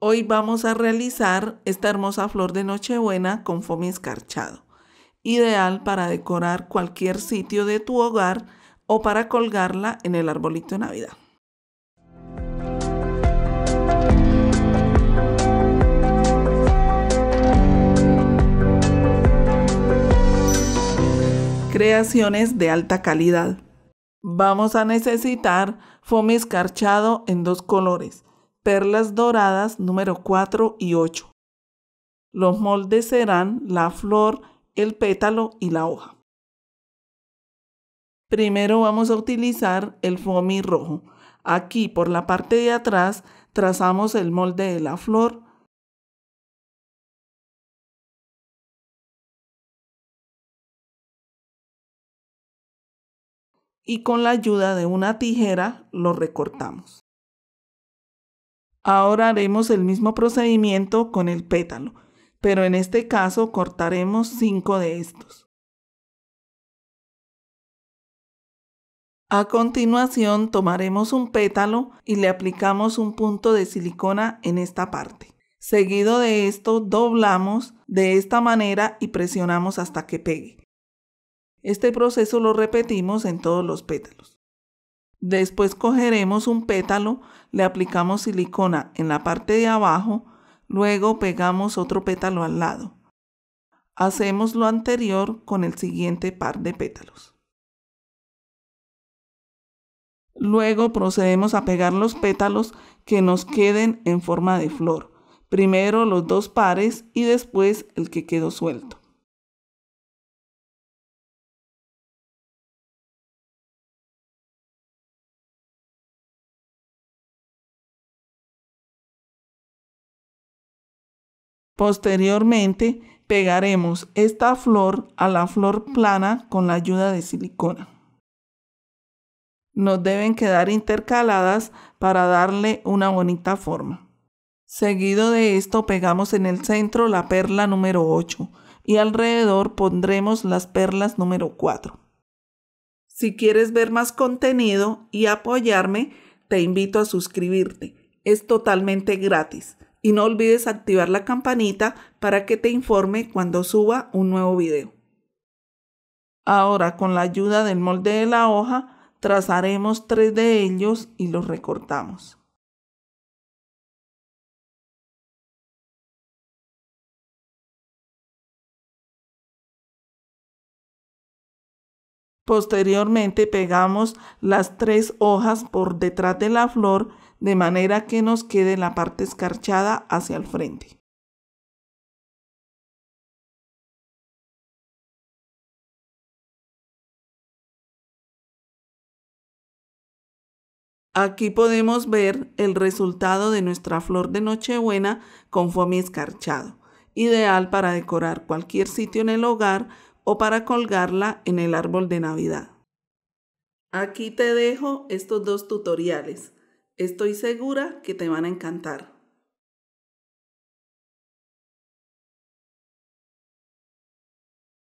Hoy vamos a realizar esta hermosa flor de Nochebuena con Fome escarchado, ideal para decorar cualquier sitio de tu hogar o para colgarla en el arbolito de Navidad. Creaciones de alta calidad. Vamos a necesitar fome escarchado en dos colores, perlas doradas número 4 y 8. Los moldes serán la flor, el pétalo y la hoja. Primero vamos a utilizar el foamy rojo. Aquí por la parte de atrás trazamos el molde de la flor, y con la ayuda de una tijera lo recortamos. Ahora haremos el mismo procedimiento con el pétalo, pero en este caso cortaremos 5 de estos. A continuación tomaremos un pétalo y le aplicamos un punto de silicona en esta parte. Seguido de esto doblamos de esta manera y presionamos hasta que pegue. Este proceso lo repetimos en todos los pétalos. Después cogeremos un pétalo, le aplicamos silicona en la parte de abajo, luego pegamos otro pétalo al lado. Hacemos lo anterior con el siguiente par de pétalos. Luego procedemos a pegar los pétalos que nos queden en forma de flor. Primero los dos pares y después el que quedó suelto. Posteriormente, pegaremos esta flor a la flor plana con la ayuda de silicona. Nos deben quedar intercaladas para darle una bonita forma. Seguido de esto pegamos en el centro la perla número 8 y alrededor pondremos las perlas número 4. Si quieres ver más contenido y apoyarme, te invito a suscribirte. Es totalmente gratis y no olvides activar la campanita para que te informe cuando suba un nuevo video. Ahora con la ayuda del molde de la hoja trazaremos tres de ellos y los recortamos. Posteriormente pegamos las tres hojas por detrás de la flor de manera que nos quede la parte escarchada hacia el frente. Aquí podemos ver el resultado de nuestra flor de Nochebuena con foamy escarchado, ideal para decorar cualquier sitio en el hogar o para colgarla en el árbol de Navidad. Aquí te dejo estos dos tutoriales Estoy segura que te van a encantar.